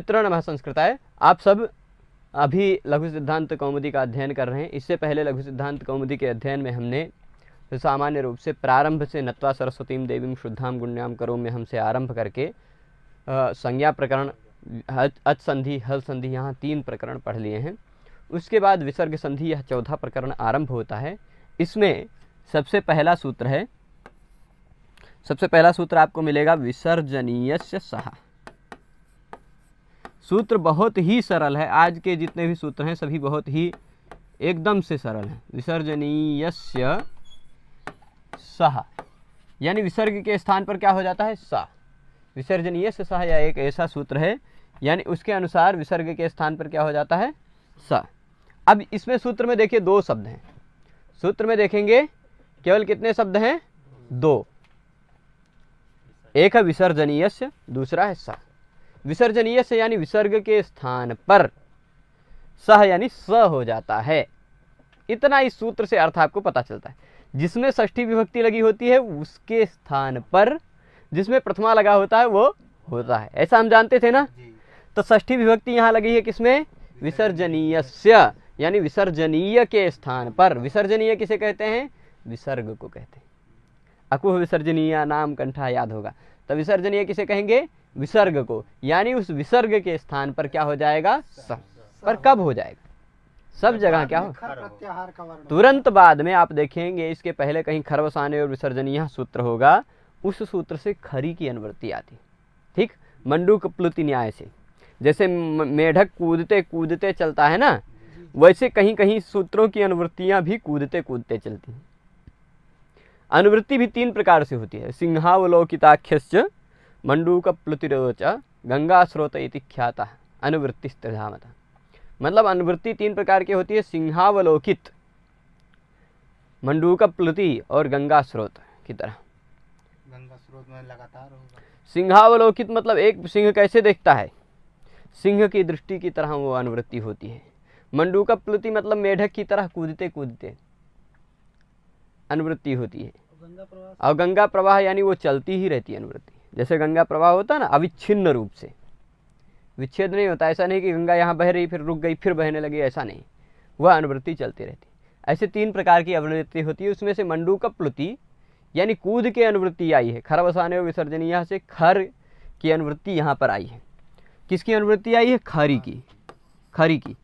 मित्रों नमः संस्कृताय आप सब अभी लघु सिद्धांत कौमुदी का अध्ययन कर रहे हैं इससे पहले लघु सिद्धांत कौमुदी के अध्ययन में हमने सामान्य रूप से प्रारंभ से नत्वा सरस्वतीम देवीम शुद्धाम गुण्याम करो में हमसे आरंभ करके संज्ञा प्रकरण अच संधि हल संधि यहाँ तीन प्रकरण पढ़ लिए हैं उसके बाद विसर्ग संधि यह चौथा प्रकरण आरंभ होता है इसमें सबसे पहला सूत्र है सबसे पहला सूत्र आपको मिलेगा विसर्जनीय सहा सूत्र बहुत ही सरल है आज के जितने भी सूत्र हैं सभी बहुत ही एकदम से सरल हैं विसर्जनीय सह यानी विसर्ग के स्थान पर क्या हो जाता है सह विसर्जनीय से सह या एक ऐसा सूत्र है यानी उसके अनुसार विसर्ग के स्थान पर क्या हो जाता है स अब इसमें सूत्र में देखिए दो शब्द हैं सूत्र में देखेंगे केवल कितने शब्द हैं दो एक है विसर्जनीय दूसरा है सा विसर्जनीय से यानी विसर्ग के स्थान पर सह यानी स हो जाता है इतना इस सूत्र से अर्थ आपको पता चलता है जिसमें षष्ठी विभक्ति लगी होती है उसके स्थान पर जिसमें प्रथमा लगा होता है वो होता है ऐसा हम जानते थे ना तो ष्ठी विभक्ति यहाँ लगी है किसमें विसर्जनीय यानी विसर्जनीय के स्थान पर विसर्जनीय किसे कहते हैं विसर्ग को कहते हैं अकुह विसर्जनीय नाम कंठा याद होगा तो विसर्जनीय किसे कहेंगे विसर्ग को यानी उस विसर्ग के स्थान पर क्या हो जाएगा सब पर कब हो जाएगा सब जगह क्या हो तुरंत बाद में आप देखेंगे इसके पहले कहीं खरवसाने और विसर्जनीय सूत्र होगा उस सूत्र से खरी की अनुवृत्ति आती ठीक मंडूक प्लुति न्याय से जैसे मेढक कूदते कूदते चलता है ना वैसे कहीं कहीं सूत्रों की अनुवृत्तियां भी कूदते कूदते चलती हैं अनुवृत्ति भी तीन प्रकार से होती है सिंहावलोकिताख्यश्च प्लुतिरोच गंगा स्रोत इति अनुवृत्ति स्त्रधामत मतलब अनुवृत्ति तीन प्रकार की होती है सिंहावलोकित मंडूक प्लुति और गंगा स्रोत की तरह गंगा स्रोत में लगातार सिंहावलोकित मतलब एक सिंह कैसे देखता है सिंह की दृष्टि की तरह वो अनुवृत्ति होती है मंडूक प्लुति मतलब मेढक की तरह कूदते कूदते अनुवृत्ति होती है और गंगा प्रवाह यानी वो चलती ही रहती है अनुवृत्ति जैसे गंगा प्रवाह होता है ना अविच्छिन्न रूप से विच्छेद नहीं होता ऐसा नहीं कि गंगा यहाँ बह रही फिर रुक गई फिर बहने लगी ऐसा नहीं वह अनुवृत्ति चलती रहती ऐसे तीन प्रकार की अनुवृत्ति होती है उसमें से मंडू का प्लुति यानी कूद के अनुवृत्ति आई है खर वसाने और विसर्जनीय से खर की अनुवृत्ति यहाँ पर आई है किसकी अनुवृत्ति आई है खरी की खरी की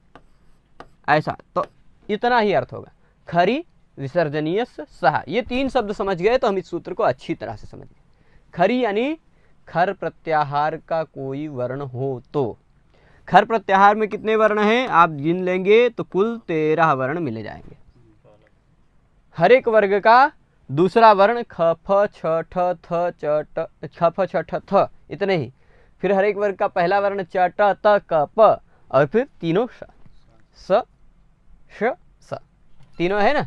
ऐसा तो इतना ही अर्थ होगा खरी विसर्जनीय सहा ये तीन शब्द समझ गए तो हम इस सूत्र को अच्छी तरह से समझ गए खरी यानी खर प्रत्याहार का कोई वर्ण हो तो खर प्रत्याहार में कितने वर्ण हैं आप गिन लेंगे तो कुल तेरह वर्ण मिले जाएंगे हर एक वर्ग का दूसरा वर्ण ख फ छ ठ थ फ थ इतने ही फिर हर एक वर्ग का पहला वर्ण च ट त क प और फिर तीनों श स श स तीनों है ना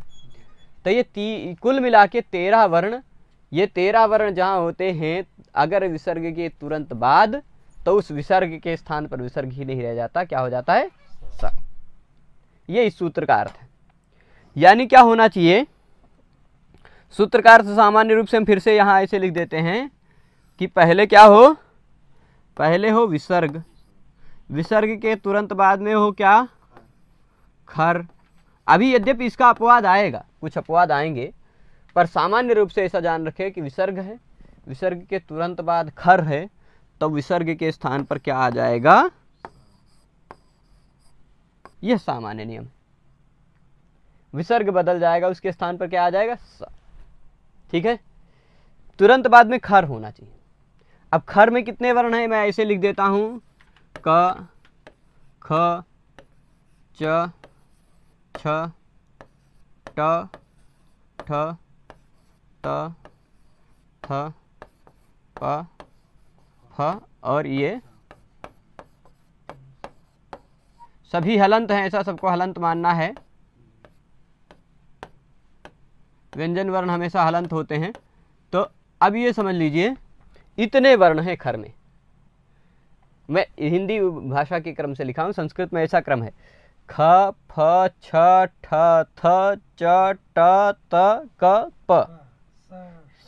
तो ये ती कुल मिला के तेरह वर्ण ये तेरह वर्ण जहाँ होते हैं अगर विसर्ग के तुरंत बाद तो उस विसर्ग के स्थान पर विसर्ग ही नहीं रह जाता क्या हो जाता है स ये इस सूत्र का अर्थ है यानी क्या होना चाहिए सूत्र का अर्थ सामान्य रूप से हम फिर से यहाँ ऐसे लिख देते हैं कि पहले क्या हो पहले हो विसर्ग विसर्ग के तुरंत बाद में हो क्या खर अभी यद्यपि इसका अपवाद आएगा कुछ अपवाद आएंगे पर सामान्य रूप से ऐसा जान रखें कि विसर्ग है विसर्ग के तुरंत बाद खर है तो विसर्ग के स्थान पर क्या आ जाएगा यह सामान्य नियम विसर्ग बदल जाएगा उसके स्थान पर क्या आ जाएगा ठीक है तुरंत बाद में खर होना चाहिए अब खर में कितने वर्ण हैं मैं ऐसे लिख देता हूं क ख च छ ट ठ ट थ प फ और ये सभी हलंत हैं ऐसा सबको हलंत मानना है व्यंजन वर्ण हमेशा हलंत होते हैं तो अब ये समझ लीजिए इतने वर्ण हैं खर में मैं हिंदी भाषा के क्रम से लिखा हूँ संस्कृत में ऐसा क्रम है ख फ छ ठ थ च ट त क प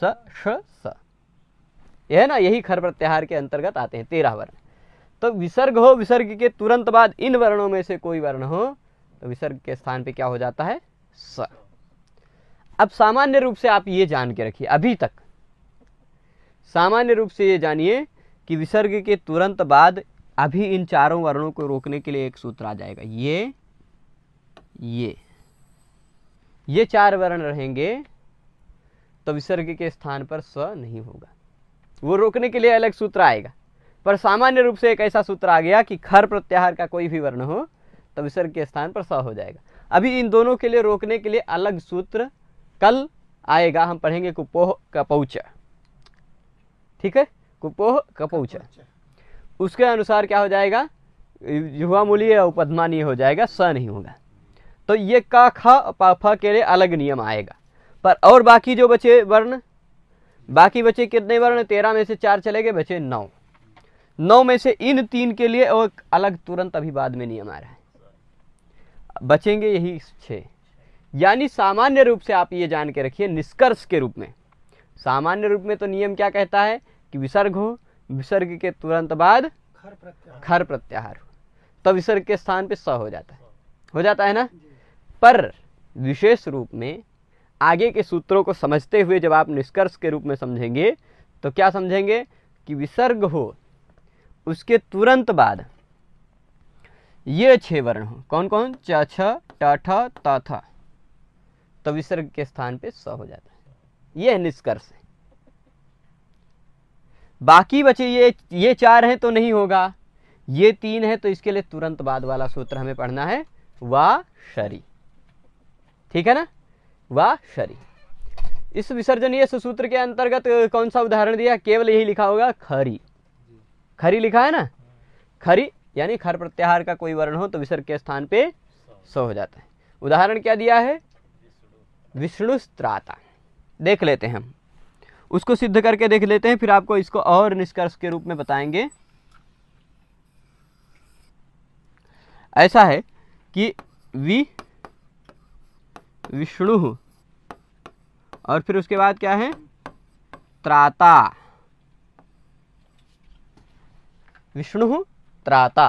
स श स यह ना यही खर प्रत्याहार के अंतर्गत आते हैं तेरह वर्ण तो विसर्ग हो विसर्ग के तुरंत बाद इन वर्णों में से कोई वर्ण हो तो विसर्ग के स्थान पे क्या हो जाता है स अब सामान्य रूप से आप ये जान के रखिए अभी तक सामान्य रूप से ये जानिए कि विसर्ग के तुरंत बाद अभी इन चारों वर्णों को रोकने के लिए एक सूत्र आ जाएगा ये ये ये चार वर्ण रहेंगे तो विसर्ग के स्थान पर स्व नहीं होगा वो रोकने के लिए अलग सूत्र आएगा पर सामान्य रूप से एक ऐसा सूत्र आ गया कि खर प्रत्याहार का कोई भी वर्ण हो तो विसर्ग के स्थान पर स हो जाएगा अभी इन दोनों के लिए रोकने के लिए अलग सूत्र कल आएगा हम पढ़ेंगे कुपोह कपौच ठीक है कुपोह कपौच उसके अनुसार क्या हो जाएगा युवा मूल्य या हो जाएगा स नहीं होगा तो ये क ख प के लिए अलग नियम आएगा पर और बाकी जो बचे वर्ण बाकी बचे कितने वर्ण तेरह में से चार चले गए बचे नौ नौ में से इन तीन के लिए और अलग तुरंत अभी बाद में नियम आ रहा है बचेंगे यही छः यानी सामान्य रूप से आप ये जान के रखिए निष्कर्ष के रूप में सामान्य रूप में तो नियम क्या कहता है कि विसर्ग हो विसर्ग के तुरंत बाद खर प्रत्याहार खर प्रत्याहार हो तो विसर्ग के स्थान पे स हो जाता है हो जाता है ना पर विशेष रूप में आगे के सूत्रों को समझते हुए जब आप निष्कर्ष के रूप में समझेंगे तो क्या समझेंगे कि विसर्ग हो उसके तुरंत बाद ये छह वर्ण हो कौन कौन च छ ट तो विसर्ग के स्थान पे स हो जाता है यह निष्कर्ष है बाकी बचे ये ये चार हैं तो नहीं होगा ये तीन है तो इसके लिए तुरंत बाद वाला सूत्र हमें पढ़ना है वा शरी ठीक है ना व शरी इस विसर्जनीय सुसूत्र के अंतर्गत कौन सा उदाहरण दिया केवल यही लिखा होगा खरी खरी लिखा है ना खरी यानी खर प्रत्याहार का कोई वर्ण हो तो विसर्ग के स्थान पे स हो जाता है उदाहरण क्या दिया है विष्णु स्त्राता देख लेते हैं हम उसको सिद्ध करके देख लेते हैं फिर आपको इसको और निष्कर्ष के रूप में बताएंगे ऐसा है कि वि विष्णु और फिर उसके बाद क्या है त्राता विष्णु त्राता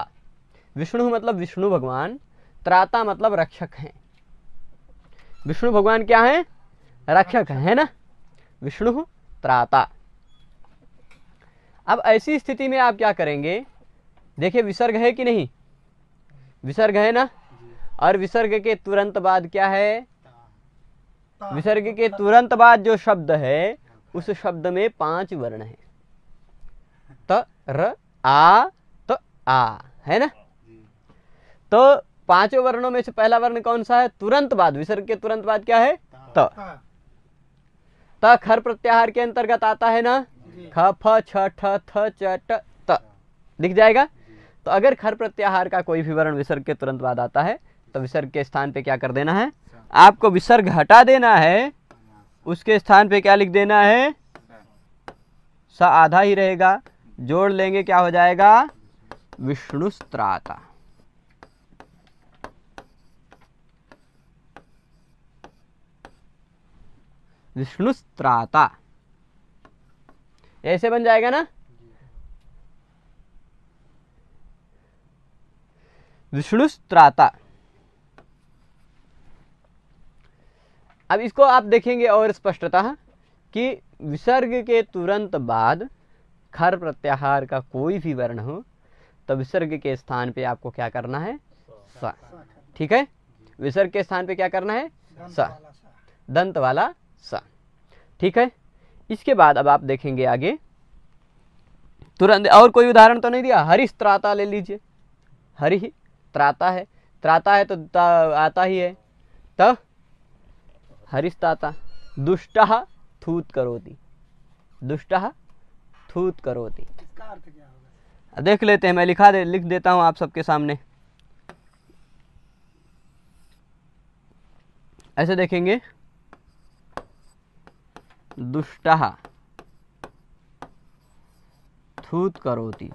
विष्णु मतलब विष्णु भगवान त्राता मतलब रक्षक हैं विष्णु भगवान क्या है रक्षक है ना विष्णु त्राता अब ऐसी स्थिति में आप क्या करेंगे देखिए विसर्ग है कि नहीं विसर्ग है ना और विसर्ग के तुरंत बाद क्या है विसर्ग के तुरंत बाद जो शब्द है उस शब्द में पांच वर्ण है त र आ त आ है ना तो पांचों वर्णों में से पहला वर्ण कौन सा है तुरंत बाद विसर्ग के तुरंत बाद क्या है त त खर प्रत्याहार के अंतर्गत आता है ना ख फ छ ठ थ च ट त दिख जाएगा तो अगर खर प्रत्याहार का कोई भी वर्ण विसर्ग के तुरंत बाद आता है तो विसर्ग के स्थान पे क्या कर देना है आपको विसर्ग हटा देना है उसके स्थान पे क्या लिख देना है स आधा ही रहेगा जोड़ लेंगे क्या हो जाएगा विष्णु स्त्राता विष्णु स्त्राता ऐसे बन जाएगा ना विष्णु स्त्राता अब इसको आप देखेंगे और स्पष्टतः कि विसर्ग के तुरंत बाद खर प्रत्याहार का कोई भी वर्ण हो तो विसर्ग के स्थान पे आपको क्या करना है स ठीक है विसर्ग के स्थान पे क्या करना है स दंत वाला स ठीक है इसके बाद अब आप देखेंगे आगे तुरंत और कोई उदाहरण तो नहीं दिया हरी त्राता ले लीजिए हरि त्राता है त्राता है तो आता ही है त हरिस्ताता दुष्ट थूत करोती दुष्ट थूत करोती देख लेते हैं मैं लिखा दे लिख देता हूं आप सबके सामने ऐसे देखेंगे दुष्ट थूत करोती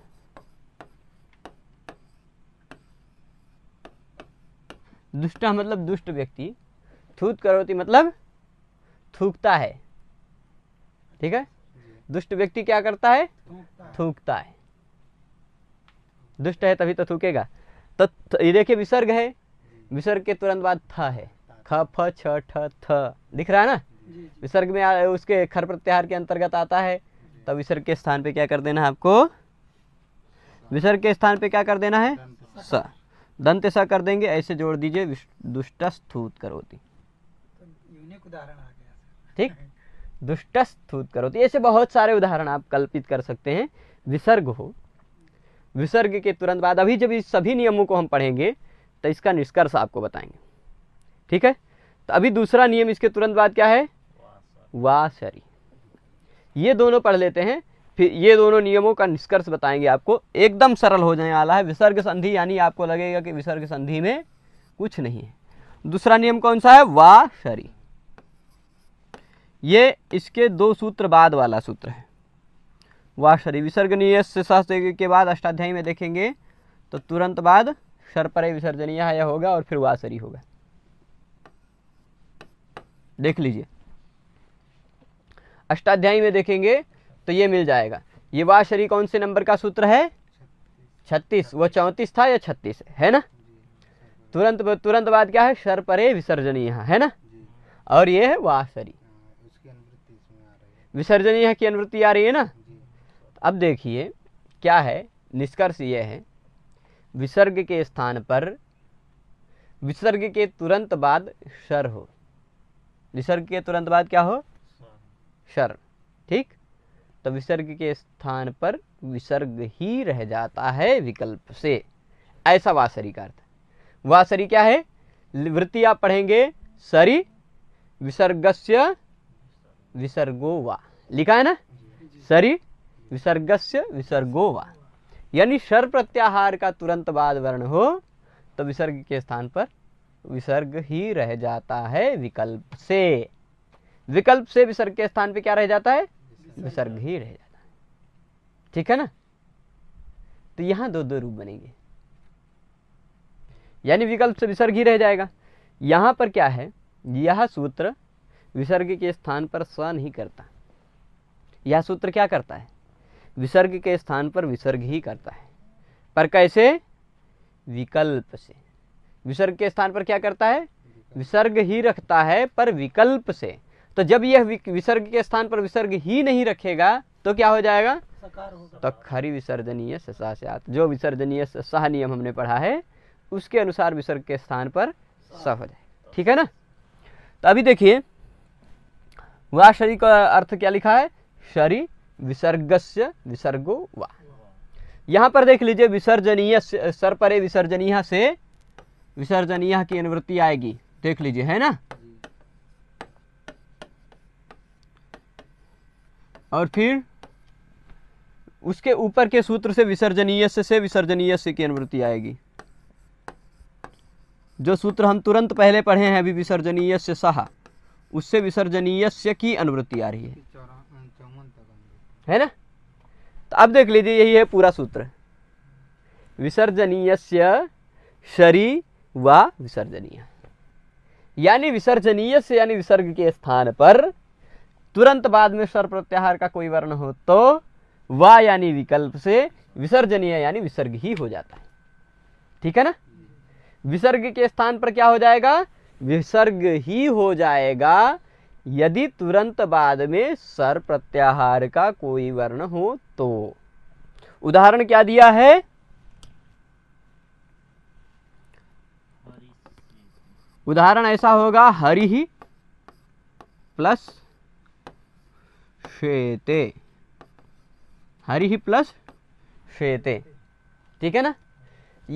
दुष्ट मतलब दुष्ट व्यक्ति थूत करोती मतलब थूकता है ठीक है दुष्ट व्यक्ति क्या करता है थूकता है दुष्ट है तभी तो थूकेगा तो ये देखिए विसर्ग है विसर्ग के तुरंत बाद थ है ख फ छ ठ थ दिख रहा है ना विसर्ग में उसके खर प्रत्याहार के अंतर्गत आता है तब तो विसर्ग के स्थान पे क्या कर देना है आपको विसर्ग के स्थान पे क्या कर देना है स दंत स कर देंगे ऐसे जोड़ दीजिए दुष्ट स्थूत करोती उदाहरण आ गया ठीक दुष्टस्तूत करो तो ऐसे बहुत सारे उदाहरण आप कल्पित कर सकते हैं विसर्ग हो विसर्ग के तुरंत बाद अभी जब इस सभी नियमों को हम पढ़ेंगे तो इसका निष्कर्ष आपको बताएंगे ठीक है तो अभी दूसरा नियम इसके तुरंत बाद क्या है वासरी ये दोनों पढ़ लेते हैं फिर ये दोनों नियमों का निष्कर्ष बताएंगे आपको एकदम सरल हो जाने वाला है विसर्ग संधि यानी आपको लगेगा कि विसर्ग संधि में कुछ नहीं है दूसरा नियम कौन सा है वासरी ये इसके दो सूत्र बाद वाला सूत्र है वाशरी विसर्जनीय से के बाद अष्टाध्यायी में देखेंगे तो तुरंत बाद शर्परे विसर्जनीय यह होगा और फिर वाशरी होगा देख लीजिए अष्टाध्यायी में देखेंगे तो ये मिल जाएगा ये वाशरी कौन से नंबर का सूत्र है छत्तीस वो चौंतीस था या छत्तीस है ना तुरंत तुरंत बाद क्या है शर्परे विसर्जनीय है ना और ये है वाशरी विसर्जनीय की अनुवृत्ति आ रही है ना अब देखिए क्या है निष्कर्ष ये है विसर्ग के स्थान पर विसर्ग के तुरंत बाद शर हो विसर्ग के तुरंत बाद क्या हो शर ठीक तो विसर्ग के स्थान पर विसर्ग ही रह जाता है विकल्प से ऐसा वासरी का अर्थ वासरी क्या है वृत्ति आप पढ़ेंगे सरी विसर्गस्य विसर्गो वा लिखा है ना सरी विसर्गस्य विसर्गो वा यानी शर प्रत्याहार का तुरंत बाद वर्ण हो तो विसर्ग के स्थान पर विसर्ग ही रह जाता है विकल्प से विकल्प से विसर्ग के स्थान पे क्या रह जाता है विसर्ग ही रह जाता है ठीक है ना तो यहां दो दो रूप बनेंगे यानी विकल्प से विसर्ग ही रह जाएगा यहां पर क्या है यह सूत्र विसर्ग के स्थान पर स्व नहीं करता यह सूत्र क्या करता है विसर्ग के स्थान पर विसर्ग ही करता है पर कैसे विकल्प से विसर्ग के स्थान पर क्या करता है विसर्ग ही रखता है पर विकल्प से तो जब यह विसर्ग के स्थान पर विसर्ग ही नहीं रखेगा तो क्या हो जाएगा तो खरी विसर्जनीय ससास्यात जो विसर्जनीय सह नियम हमने पढ़ा है उसके अनुसार विसर्ग के स्थान पर स हो जाए ठीक है ना तो अभी देखिए वाशरी का अर्थ क्या लिखा है शरी विसर्गस्य विसर्गो वा यहाँ पर देख लीजिए विसर्जनीय सर परे विसर्जनीय से विसर्जनीय की अनुवृत्ति आएगी देख लीजिए है ना और फिर उसके ऊपर के सूत्र से विसर्जनीय से विसर्जनीय की अनुवृत्ति आएगी जो सूत्र हम तुरंत पहले पढ़े हैं अभी विसर्जनीय से सहा उससे विसर्जनीय की अनुवृत्ति आ रही है है ना तो अब देख लीजिए यही है पूरा सूत्र विसर्जनीय शरी व विसर्जनीय यानी विसर्जनीय से यानी विसर्ग के स्थान पर तुरंत बाद में स्वर प्रत्याहार का कोई वर्ण हो तो व यानी विकल्प से विसर्जनीय यानी विसर्ग ही हो जाता है ठीक है ना विसर्ग के स्थान पर क्या हो जाएगा विसर्ग ही हो जाएगा यदि तुरंत बाद में सर प्रत्याहार का कोई वर्ण हो तो उदाहरण क्या दिया है उदाहरण ऐसा होगा हरि ही प्लस श्वेते हरि ही प्लस श्वेते ठीक है ना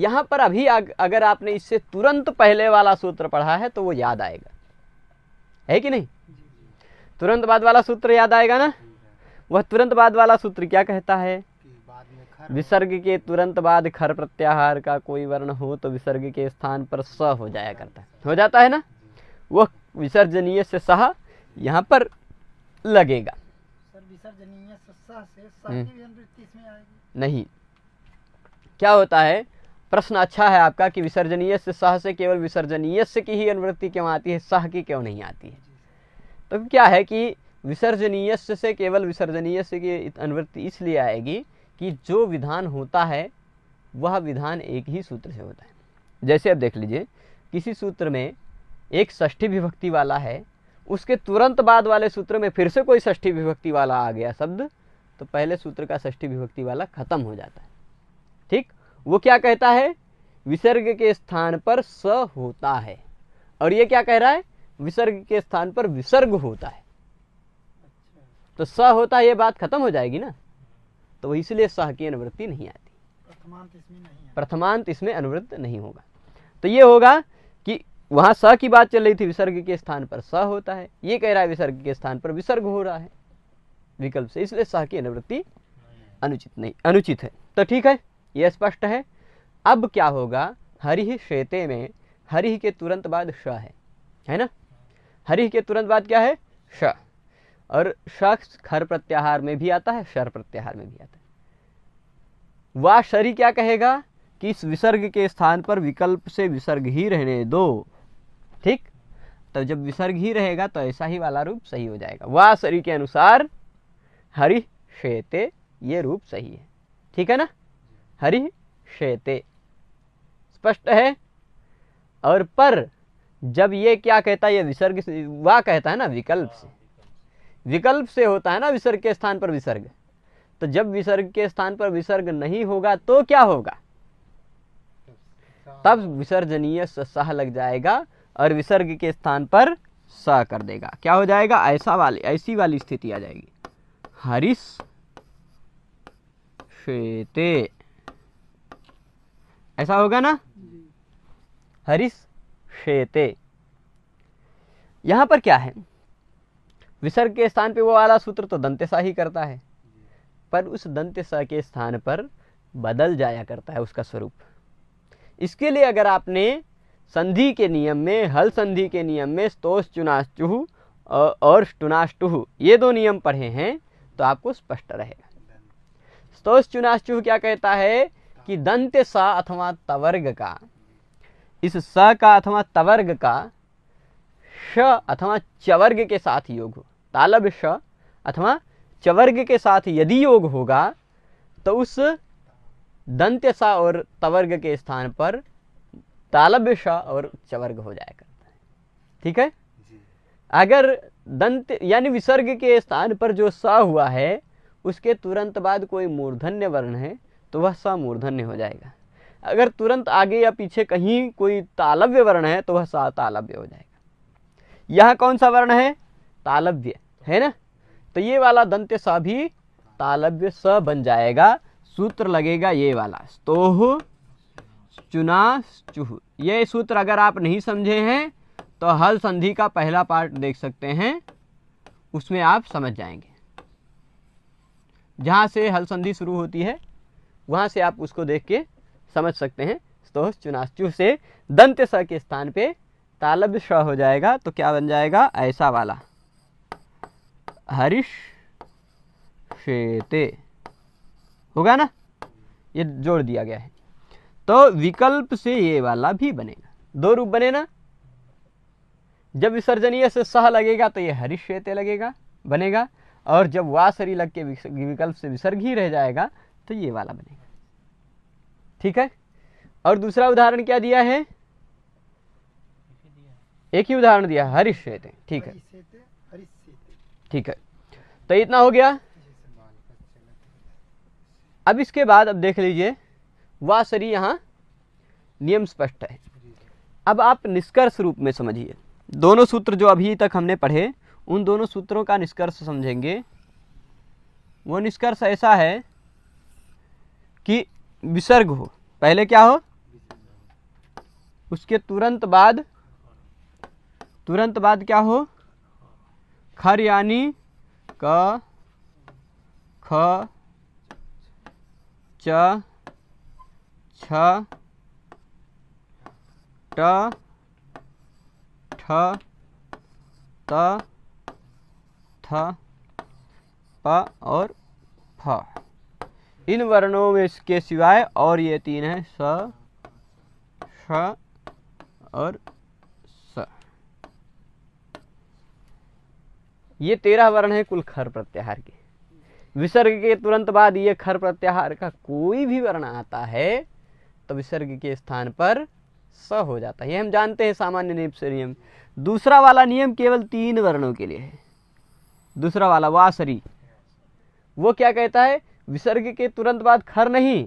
यहां पर अभी अगर आपने इससे तुरंत पहले वाला सूत्र पढ़ा है तो वो याद आएगा है कि नहीं तुरंत बाद वाला सूत्र याद आएगा ना वह तुरंत बाद वाला सूत्र क्या कहता है विसर्ग के तुरंत बाद खर प्रत्याहार का कोई वर्ण हो तो विसर्ग के स्थान पर स हो जाया करता है हो जाता है ना वह विसर्जनीय से सह यहाँ पर लगेगा हम्म। नहीं क्या होता है प्रश्न अच्छा है आपका कि विसर्जनीय से सह से केवल विसर्जनीय से की ही अनुवृत्ति क्यों आती है सह की क्यों नहीं आती है अब क्या है कि विसर्जनीय से केवल विसर्जनीय की अनुवृत्ति इसलिए आएगी कि जो विधान होता है वह विधान एक ही सूत्र से होता है जैसे अब देख लीजिए किसी सूत्र में एक षष्ठी विभक्ति वाला है उसके तुरंत बाद वाले सूत्र में फिर से कोई षष्ठी विभक्ति वाला आ गया शब्द तो पहले सूत्र का षष्ठी विभक्ति वाला खत्म हो जाता है ठीक वो क्या कहता है विसर्ग के स्थान पर स होता है और ये क्या कह रहा है विसर्ग के स्थान पर विसर्ग होता है तो स होता है ये बात खत्म हो जाएगी ना तो इसलिए सह की अनुवृत्ति नहीं आती प्रथमांत इसमें अनुवृत्त नहीं होगा तो ये होगा कि वहां स की बात चल रही थी विसर्ग के स्थान पर स होता है ये कह रहा है विसर्ग के स्थान पर विसर्ग हो रहा है विकल्प से इसलिए सह की अनुवृत्ति अनुचित नहीं अनुचित है तो ठीक है यह स्पष्ट है अब क्या होगा हरि श्वेते में हरि के तुरंत बाद श है है ना हरी के तुरंत बाद क्या है श और शख्स खर प्रत्याहार में भी आता है शर प्रत्याहार में भी आता है वह शरी क्या कहेगा कि इस विसर्ग के स्थान पर विकल्प से विसर्ग ही रहने दो ठीक तो जब विसर्ग ही रहेगा तो ऐसा ही वाला रूप सही हो जाएगा वह शरी के अनुसार हरि शेते ये रूप सही है ठीक है ना हरि शेते स्पष्ट है और पर जब ये क्या कहता है ये विसर्ग वह कहता है ना विकल्प से विकल्प से होता है ना विसर्ग के स्थान पर विसर्ग तो जब विसर्ग के स्थान पर विसर्ग नहीं होगा तो क्या होगा तब विसर्जनीय सह लग जाएगा और विसर्ग के स्थान पर स कर देगा क्या हो जाएगा ऐसा वाली ऐसी वाली स्थिति आ जाएगी हरिश श्वेते ऐसा होगा ना हरिश श्वेते यहाँ पर क्या है विसर्ग के स्थान पे वो वाला सूत्र तो दंतेसा ही करता है पर उस दंतेसा के स्थान पर बदल जाया करता है उसका स्वरूप इसके लिए अगर आपने संधि के नियम में हल संधि के नियम में स्तोष चुनाश्चुह और टुनाष्टुह ये दो नियम पढ़े हैं तो आपको स्पष्ट रहेगा स्तोष चुनाश्चुह क्या कहता है कि दंत सा अथवा तवर्ग का इस स का अथवा तवर्ग का श अथवा चवर्ग के साथ योग हो तालब श अथवा चवर्ग के साथ यदि योग होगा तो उस दंत्य सा और तवर्ग के स्थान पर तालब्य श और चवर्ग हो जाया करता है ठीक है अगर दंत यानी विसर्ग के स्थान पर जो स हुआ है उसके तुरंत बाद कोई मूर्धन्य वर्ण है तो वह स मूर्धन्य हो जाएगा अगर तुरंत आगे या पीछे कहीं कोई तालव्य वर्ण है तो वह सा तालव्य हो जाएगा यहाँ कौन सा वर्ण है तालव्य है ना तो ये वाला दंत्य स भी तालव्य स बन जाएगा सूत्र लगेगा ये वाला स्तोह चुना चुह ये सूत्र अगर आप नहीं समझे हैं तो हल संधि का पहला पार्ट देख सकते हैं उसमें आप समझ जाएंगे जहाँ से हल संधि शुरू होती है वहाँ से आप उसको देख के समझ सकते हैं स्तोह चुनाचुह से दंत्य स के स्थान पे तालब्य श हो जाएगा तो क्या बन जाएगा ऐसा वाला हरिश श्वेते होगा ना ये जोड़ दिया गया है तो विकल्प से ये वाला भी बनेगा दो रूप बने ना जब विसर्जनीय से सह लगेगा तो ये हरिश श्वेते लगेगा बनेगा और जब वासरी लग के विकल्प से विसर्ग ही रह जाएगा तो ये वाला बनेगा ठीक है और दूसरा उदाहरण क्या दिया है एक ही उदाहरण दिया हरिश्वेते ठीक है ठीक है तो इतना हो गया अब इसके बाद अब देख लीजिए वासरी यहाँ नियम स्पष्ट है अब आप निष्कर्ष रूप में समझिए दोनों सूत्र जो अभी तक हमने पढ़े उन दोनों सूत्रों का निष्कर्ष समझेंगे वो निष्कर्ष ऐसा है कि विसर्ग हो पहले क्या हो उसके तुरंत बाद तुरंत बाद क्या हो खर यानी क ख च छ ट ठ त थ प और फ इन वर्णों में इसके सिवाय और ये तीन हैं स श और ये तेरह वर्ण है कुल खर प्रत्याहार के विसर्ग के तुरंत बाद ये खर प्रत्याहार का कोई भी वर्ण आता है तो विसर्ग के स्थान पर स हो जाता है ये हम जानते हैं सामान्य नियम से नियम दूसरा वाला नियम केवल तीन वर्णों के लिए है दूसरा वाला वासरी वो क्या कहता है विसर्ग के तुरंत बाद खर नहीं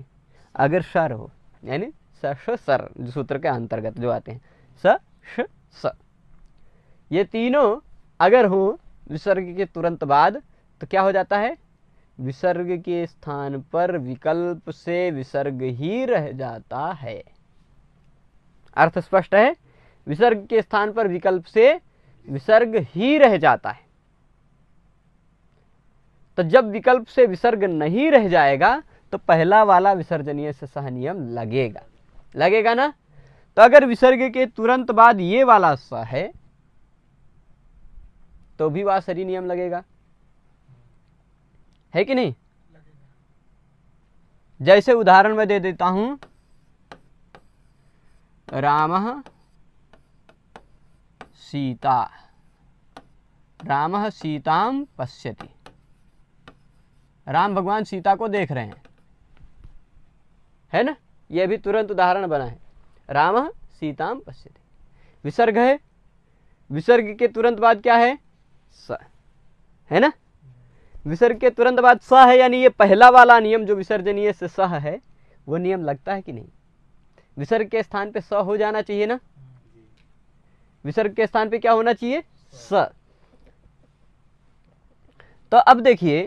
अगर शर हो यानी स श सर सूत्र के अंतर्गत जो आते हैं स श स ये तीनों अगर हो विसर्ग के तुरंत बाद तो क्या हो जाता है विसर्ग के स्थान पर विकल्प से विसर्ग ही रह जाता है अर्थ स्पष्ट है विसर्ग के स्थान पर विकल्प से विसर्ग ही रह जाता है तो जब विकल्प से विसर्ग नहीं रह जाएगा तो पहला वाला विसर्जनीय से सहनियम लगेगा लगेगा ना तो अगर विसर्ग के तुरंत बाद ये वाला स है तो भी वह सही नियम लगेगा है कि नहीं जैसे उदाहरण में दे देता हूं राम सीता राम सीताम पश्यति राम भगवान सीता को देख रहे हैं है ना यह भी तुरंत उदाहरण बना है राम सीताम पश्यति विसर्ग है विसर्ग के तुरंत बाद क्या है स है ना विसर्ग के तुरंत बाद स है यानी ये पहला वाला नियम जो विसर्जनीय से स है वो नियम लगता है कि नहीं विसर्ग के स्थान पे स हो जाना चाहिए ना विसर्ग के स्थान पे क्या होना चाहिए स तो अब देखिए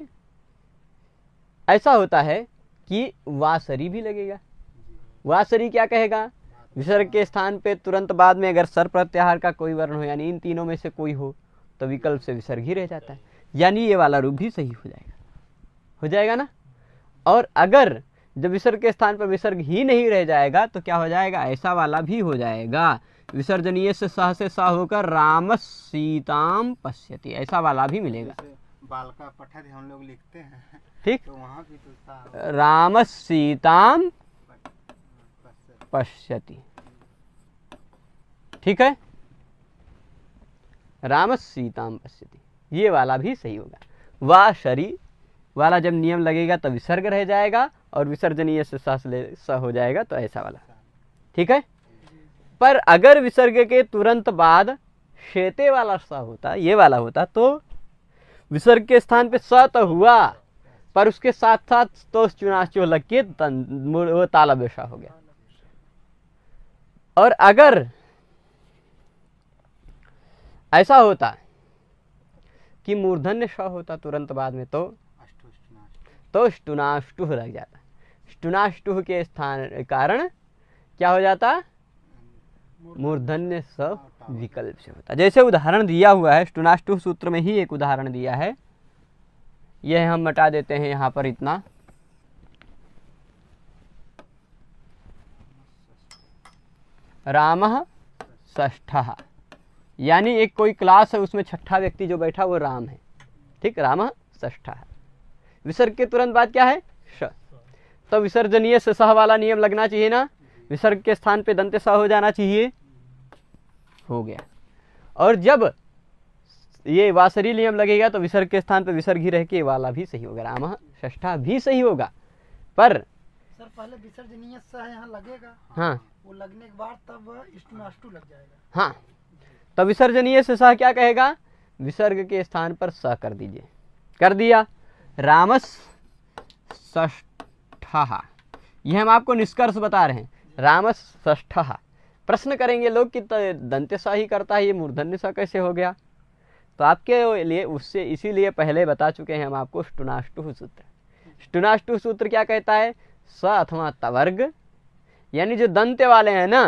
ऐसा होता है कि वासरी भी लगेगा वासरी क्या कहेगा विसर्ग के स्थान पे तुरंत बाद में अगर सर प्रत्याहार का कोई वर्ण हो यानी इन तीनों में से कोई हो तो विकल्प से विसर्ग ही रह जाता है यानी ये वाला रूप भी सही हो जाएगा हो जाएगा ना और अगर जब विसर्ग के स्थान पर विसर्ग ही नहीं रह जाएगा तो क्या हो जाएगा ऐसा वाला भी हो जाएगा विसर्जनीय से सह से सह होकर राम सीताम पश्यति ऐसा वाला भी मिलेगा बालका पठा हम लोग लिखते हैं ठीक तो वहाँ भी तो राम सीताम पश्यति ठीक है राम सीताम पश्यति ये वाला भी सही होगा वा शरी वाला जब नियम लगेगा तो विसर्ग रह जाएगा और विसर्जनीय से सास ले सा हो जाएगा तो ऐसा वाला ठीक है पर अगर विसर्ग के तुरंत बाद शेते वाला स होता ये वाला होता तो विसर्ग के स्थान पे स तो हुआ पर उसके साथ साथ तो चुनाचो लग के वो बेशा हो गया और अगर ऐसा होता कि मूर्धन्य स होता तुरंत बाद में तो तो स्टुनाष्टुह लग जाता स्टुनाष्टुह के स्थान कारण क्या हो जाता मूर्धन्य स विकल्प से होता जैसे उदाहरण दिया हुआ है स्टुनाष्टुह सूत्र में ही एक उदाहरण दिया है यह हम मटा देते हैं यहाँ पर इतना राम ष्ठ यानी एक कोई क्लास है उसमें छठा व्यक्ति जो बैठा वो राम है ठीक राम ष्ठा है विसर्ग के तुरंत बाद क्या है श तो विसर्जनीय से सह वाला नियम लगना चाहिए ना विसर्ग के स्थान पे दंते सह हो जाना चाहिए हो गया और जब ये वासरी नियम लगेगा तो विसर्ग के स्थान पर विसर्ग ही रह के वाला भी सही होगा राम ष्ठा भी सही होगा पर सर पहले विसर्जनीय लगेगा हाँ वो लगने के बाद तब इष्टु लग जाएगा हाँ तो विसर्जनीय से सह क्या कहेगा विसर्ग के स्थान पर सह कर दीजिए कर दिया रामस ष्ठ यह हम आपको निष्कर्ष बता रहे हैं रामस ष्ठ प्रश्न करेंगे लोग कि दंत्यसा ही करता है ये मूर्धन्य सा कैसे हो गया तो आपके लिए उससे इसीलिए पहले बता चुके हैं हम आपको स्टुनाष्टु सूत्र स्टुनाष्टु सूत्र क्या कहता है स अथवा तवर्ग यानी जो दंत्य वाले हैं ना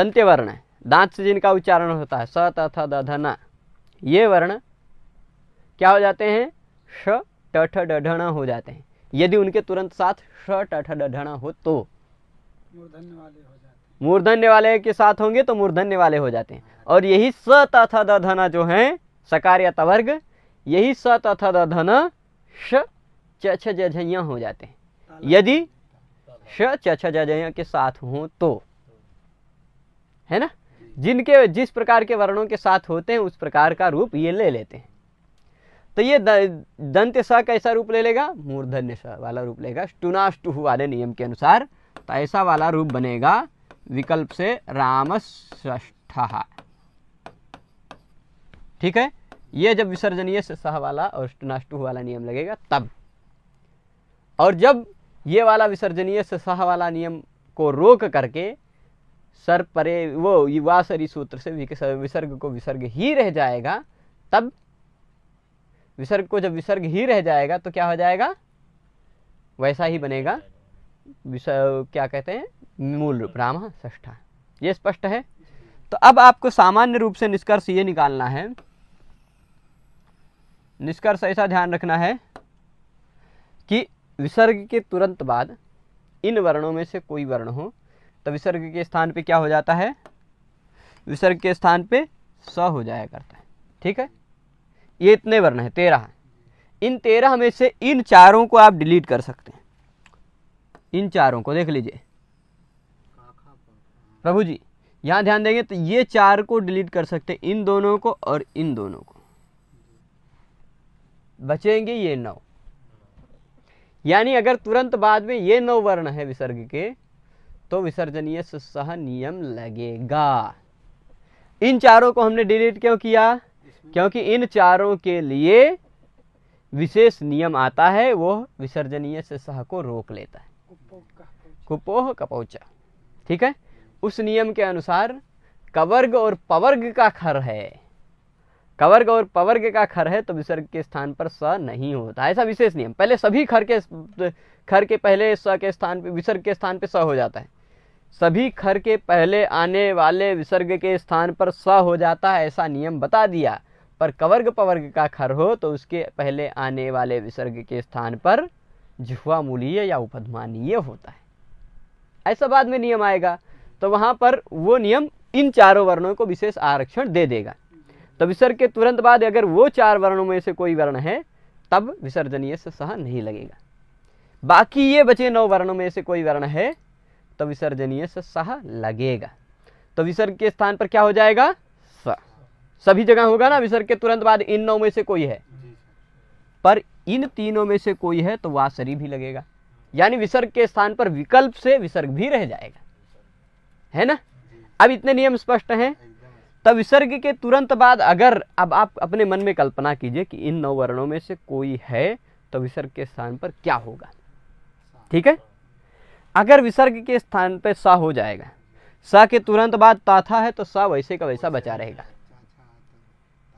दंत्य वर्ण दांत से जिनका उच्चारण होता है स तथा दधना ये वर्ण क्या हो जाते हैं श टठ डढणा हो जाते हैं यदि उनके तुरंत साथ श टठ डढणा हो तो मूर्धन्य वाले के साथ होंगे तो मूर्धन्य वाले हो जाते हैं और यही स तथा दधना जो है सकार या तवर्ग यही स तथा दधन श चछ हो जाते हैं यदि श चछ जझियाँ के साथ हो तो है ना जिनके जिस प्रकार के वर्णों के साथ होते हैं उस प्रकार का रूप ये ले लेते हैं तो ये दंत स कैसा रूप ले लेगा मूर्धन्य स वाला रूप लेगा स्टुनाष्टुह वाले नियम के अनुसार तो ऐसा वाला रूप बनेगा विकल्प से राम ठीक है ये जब विसर्जनीय से सह वाला और स्टुनाष्टुह वाला नियम लगेगा तब और जब ये वाला विसर्जनीय से सह वाला नियम को रोक करके सर परे वो युवा सरी सूत्र से विसर्ग को विसर्ग ही रह जाएगा तब विसर्ग को जब विसर्ग ही रह जाएगा तो क्या हो जाएगा वैसा ही बनेगा क्या कहते हैं मूल रूप राम ष्ठा ये स्पष्ट है तो अब आपको सामान्य रूप से निष्कर्ष ये निकालना है निष्कर्ष ऐसा ध्यान रखना है कि विसर्ग के तुरंत बाद इन वर्णों में से कोई वर्ण हो तो विसर्ग के स्थान पे क्या हो जाता है विसर्ग के स्थान पे स हो जाया करता है ठीक है ये इतने वर्ण हैं तेरह इन तेरह में से इन चारों को आप डिलीट कर सकते हैं इन चारों को देख लीजिए प्रभु जी यहाँ ध्यान देंगे तो ये चार को डिलीट कर सकते हैं इन दोनों को और इन दोनों को बचेंगे ये नौ यानी अगर तुरंत बाद में ये नौ वर्ण है विसर्ग के तो विसर्जनीय सुस्सह नियम लगेगा इन चारों को हमने डिलीट क्यों किया क्योंकि इन चारों के लिए विशेष नियम आता है वो विसर्जनीय से सह को रोक लेता है कुपोह कपोचा ठीक है उस नियम के अनुसार कवर्ग और पवर्ग का खर है कवर्ग और पवर्ग का खर है तो विसर्ग के स्थान पर स नहीं होता ऐसा विशेष नियम पहले सभी खर के खर के पहले स के स्थान पर विसर्ग के स्थान पर स हो जाता है सभी खर के पहले आने वाले विसर्ग के स्थान पर स हो जाता है ऐसा नियम बता दिया पर कवर्ग पवर्ग का खर हो तो उसके पहले आने वाले विसर्ग के स्थान पर जुआ मूलीय या उपधमानीय होता है ऐसा बाद में नियम आएगा तो वहाँ पर वो नियम इन चारों वर्णों को विशेष आरक्षण दे देगा तो विसर्ग के तुरंत बाद अगर वो चार वर्णों में से कोई वर्ण है तब विसर्जनीय से सह नहीं लगेगा बाकी ये बचे नौ वर्णों में से कोई वर्ण है तो विसर्जनीय से सह लगेगा तो विसर्ग के स्थान पर क्या हो जाएगा स सभी जगह होगा ना विसर्ग के तुरंत बाद इन नौ में से कोई है पर इन तीनों में से कोई है तो वासरी भी लगेगा यानी विसर्ग के स्थान पर विकल्प से विसर्ग भी रह जाएगा है ना अब इतने नियम स्पष्ट हैं तब तो विसर्ग के तुरंत बाद अगर अब आप अपने मन में कल्पना कीजिए कि इन नौ वर्णों में से कोई है तो विसर्ग के स्थान पर क्या होगा ठीक है अगर विसर्ग के स्थान पर सा हो जाएगा सा के तुरंत बाद ताथा है तो सा वैसे का वैसा बचा रहेगा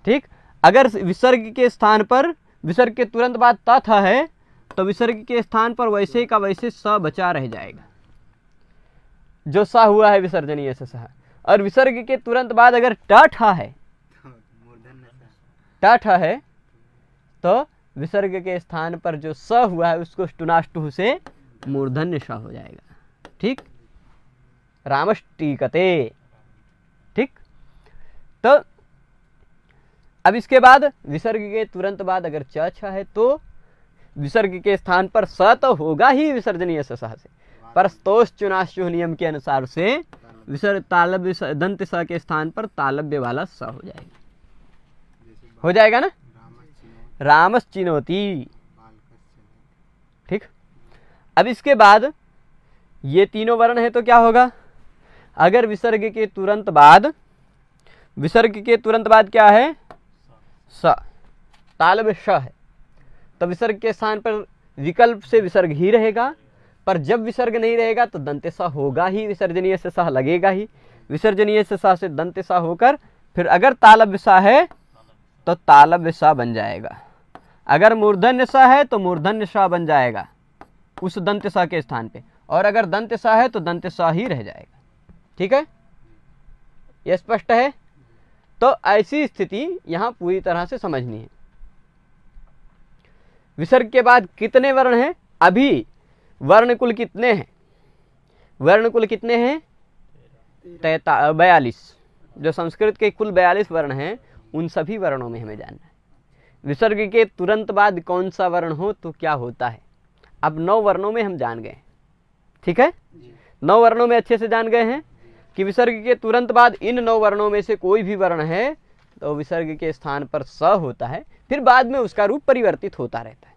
ठीक अगर विसर्ग के स्थान पर विसर्ग के तुरंत बाद ताथा है तो विसर्ग के स्थान पर वैसे का वैसे स बचा रह जाएगा जो सा हुआ है विसर्जनीय से सह और विसर्ग के तुरंत बाद अगर टाठा है टाठा है तो विसर्ग के स्थान पर जो स हुआ है उसको टुनाष्टु से मूर्धन्य श हो जाएगा ठीक रामष्टीकते ठीक तो अब इसके बाद विसर्ग के तुरंत बाद अगर च छ अच्छा है तो विसर्ग के स्थान पर स तो होगा ही विसर्जनीय स से पर स्तोष चुनाश्यु नियम के अनुसार से विसर्ग तालब्य दंत स के स्थान पर तालब्य वाला स हो जाएगा हो जाएगा ना रामस चिनोती अब इसके बाद ये तीनों वर्ण है तो क्या होगा अगर विसर्ग के तुरंत बाद विसर्ग के तुरंत बाद क्या है स तालब श है तो विसर्ग के स्थान पर विकल्प से विसर्ग ही रहेगा पर जब विसर्ग नहीं रहेगा तो दंते सा होगा ही विसर्जनीय से सह लगेगा ही विसर्जनीय से सह से दंते सा होकर फिर अगर तालब सा है तो तालब सा बन जाएगा अगर मूर्धन्य सा है तो मूर्धन्य सा बन जाएगा उस दंत के स्थान पे और अगर दंत है तो दंत ही रह जाएगा ठीक है यह स्पष्ट है तो ऐसी स्थिति यहाँ पूरी तरह से समझनी है विसर्ग के बाद कितने वर्ण हैं अभी वर्ण कुल कितने हैं वर्ण कुल कितने हैं तैता बयालीस जो संस्कृत के कुल बयालीस वर्ण हैं उन सभी वर्णों में हमें जानना है विसर्ग के तुरंत बाद कौन सा वर्ण हो तो क्या होता है अब नौ वर्णों में हम जान गए ठीक है नौ वर्णों में अच्छे से जान गए हैं कि विसर्ग के तुरंत बाद इन नौ वर्णों में से कोई भी वर्ण है तो विसर्ग के स्थान पर स होता है फिर बाद में उसका रूप परिवर्तित होता रहता है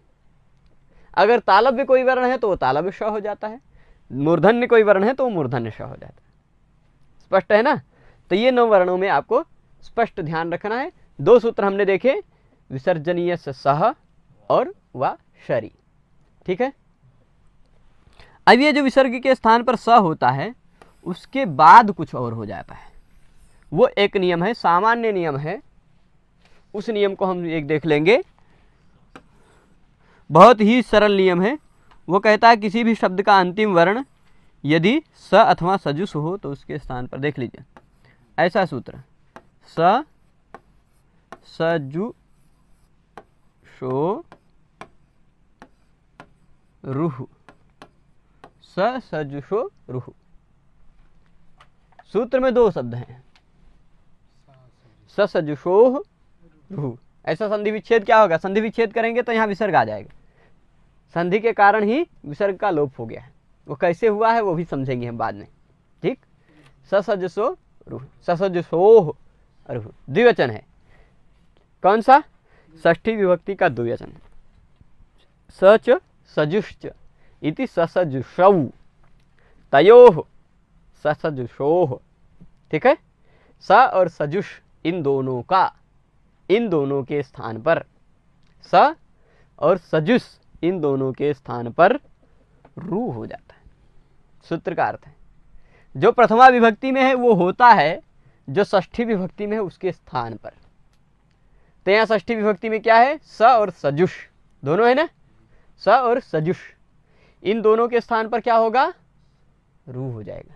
अगर तालव्य कोई वर्ण है तो वो तालव्य श हो जाता है मूर्धन्य कोई वर्ण है तो वो मूर्धन्य श हो जाता है स्पष्ट है ना तो ये नौ वर्णों में आपको स्पष्ट ध्यान रखना है दो सूत्र हमने देखे विसर्जनीय सह और व शरी ठीक है अब ये जो विसर्ग के स्थान पर स होता है उसके बाद कुछ और हो जाता है वो एक नियम है सामान्य नियम है उस नियम को हम एक देख लेंगे बहुत ही सरल नियम है वो कहता है किसी भी शब्द का अंतिम वर्ण यदि स अथवा सजुस हो तो उसके स्थान पर देख लीजिए ऐसा सूत्र स सजु शो रूह सजुषो रुहु सूत्र में दो शब्द हैं सजुषोह रुहु ऐसा संधि विच्छेद क्या होगा संधि विच्छेद करेंगे तो यहाँ विसर्ग आ जाएगा संधि के कारण ही विसर्ग का लोप हो गया है वो कैसे हुआ है वो भी समझेंगे हम बाद में ठीक ससजसो रुह ससजसोह रुह द्विवचन है कौन सा षष्ठी विभक्ति का द्विवचन सच सजुश्च इति ससजुषौ तयो ससजुषोह ठीक है स और सजुष इन दोनों का इन दोनों के स्थान पर स और सजुष इन दोनों के स्थान पर रू हो जाता है सूत्र का अर्थ है जो प्रथमा विभक्ति में है वो होता है जो ष्ठी विभक्ति में है उसके स्थान पर तो यहाँ ष्ठी विभक्ति में क्या है स और सजुष दोनों है ना स और सजुष इन दोनों के स्थान पर क्या होगा रू हो जाएगा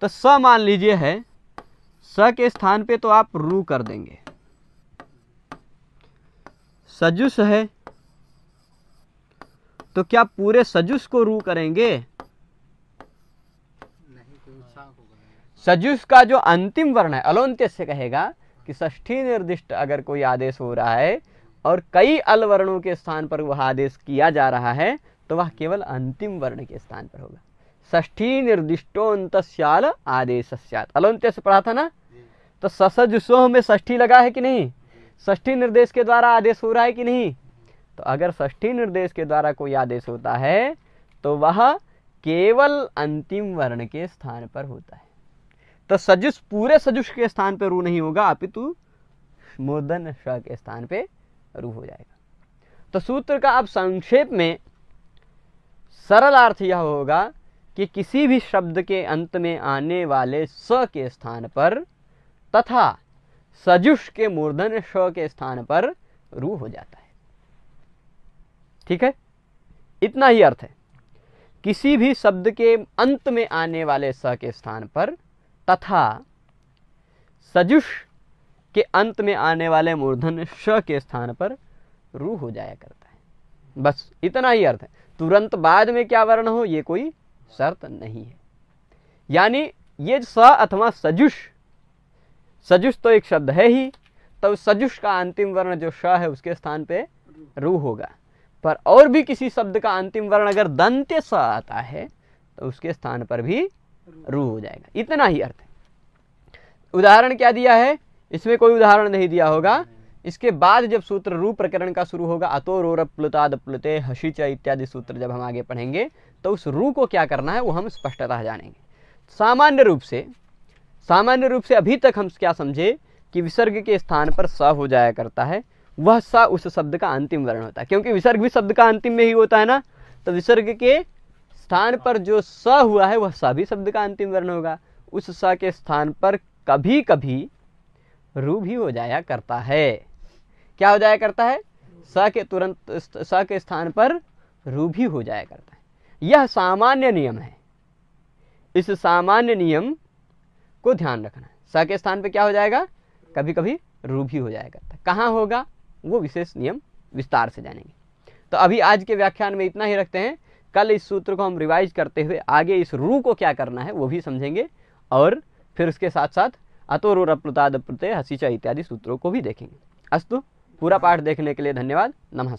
तो स मान लीजिए है स के स्थान पे तो आप रू कर देंगे सजुस है तो क्या पूरे सजुस को रू करेंगे सजुस का जो अंतिम वर्ण है अलोन्त्य से कहेगा कि ष्ठी निर्दिष्ट अगर कोई आदेश हो रहा है और कई अलवर्णों के स्थान पर वह आदेश किया जा रहा है तो वह केवल अंतिम वर्ण के स्थान पर होगा ष्ठी निर्दिष्टोन्तस्याल आदेश अलौंत्य से पढ़ा था ना तो ससजुसोह में ष्ठी लगा है कि नहीं ष्ठी निर्देश के द्वारा आदेश हो रहा है कि नहीं तो अगर ष्ठी निर्देश के द्वारा कोई आदेश होता है तो वह केवल अंतिम वर्ण के स्थान पर होता है तो सजुस पूरे सजुष के स्थान पर रू नहीं होगा अपितु मूर्धन श के स्थान पर रू हो जाएगा तो सूत्र का अब संक्षेप में सरल अर्थ यह होगा कि किसी भी शब्द के अंत में आने वाले स के स्थान पर तथा सजुष के मूर्धन स के स्थान पर रू हो जाता है ठीक है इतना ही अर्थ है किसी भी शब्द के अंत में आने वाले स के स्थान पर तथा सजुष के अंत में आने वाले मूर्धन स के स्थान पर रू हो जाया करता है बस इतना ही अर्थ है तुरंत बाद में क्या वर्ण हो ये कोई शर्त नहीं है यानी ये स अथवा सजुष सजुष तो एक शब्द है ही तो सजुष का अंतिम वर्ण जो श है उसके स्थान पे रू होगा पर और भी किसी शब्द का अंतिम वर्ण अगर दंत्य स आता है तो उसके स्थान पर भी रू हो जाएगा इतना ही अर्थ है उदाहरण क्या दिया है इसमें कोई उदाहरण नहीं दिया होगा इसके बाद जब सूत्र रू प्रकरण का शुरू होगा अतो रोर प्लुताद प्लुते हसीच इत्यादि सूत्र जब हम आगे पढ़ेंगे तो उस रू को क्या करना है वो हम स्पष्टतः जानेंगे सामान्य रूप से सामान्य रूप से अभी तक हम क्या समझे कि विसर्ग के स्थान पर स हो जाया करता है वह स उस शब्द का अंतिम वर्ण होता है क्योंकि विसर्ग भी शब्द का अंतिम में ही होता है ना तो विसर्ग के स्थान पर जो स हुआ है वह स भी शब्द का अंतिम वर्ण होगा उस स के स्थान पर कभी कभी रू भी हो जाया करता है क्या हो जाया करता है स के तुरंत स के स्थान पर रू भी हो जाया करता है यह सामान्य नियम है इस सामान्य नियम को ध्यान रखना है स के स्थान पर क्या हो जाएगा कभी कभी रू भी हो जाया करता है कहाँ होगा वो विशेष नियम विस्तार से जानेंगे तो अभी आज के व्याख्यान में इतना ही रखते हैं कल इस सूत्र को हम रिवाइज करते हुए आगे इस रू को क्या करना है वो भी समझेंगे और फिर उसके साथ साथ अतोरुरप्लुतादप्लुते हसीचा इत्यादि सूत्रों को भी देखेंगे अस्तु पूरा पाठ देखने के लिए धन्यवाद नमस्कार